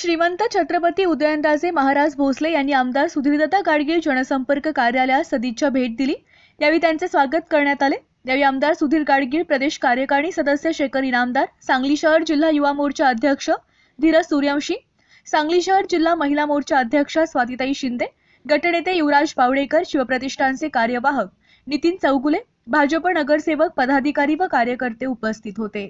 श्रीमंत छत्रपती उदयनराजे महाराज भोसले यांनी आमदार सुधीरदत्ता गाडगीळ जनसंपर्क कार्यालयात सदिच्छा भेट दिली यावेळी त्यांचे स्वागत करण्यात आले यावेळी आमदार सुधीर गाडगीळ प्रदेश कार्यकारिणी सदस्य शेखर इनामदार सांगली शहर जिल्हा युवा मोर्चा अध्यक्ष धीरज सूर्यवंशी सांगली शहर जिल्हा महिला मोर्चा अध्यक्ष स्वातीताई शिंदे गटनेते युवराज पावडेकर शिवप्रतिष्ठानचे कार्यवाहक नितीन चौगुले भाजप नगरसेवक पदाधिकारी व कार्यकर्ते उपस्थित होते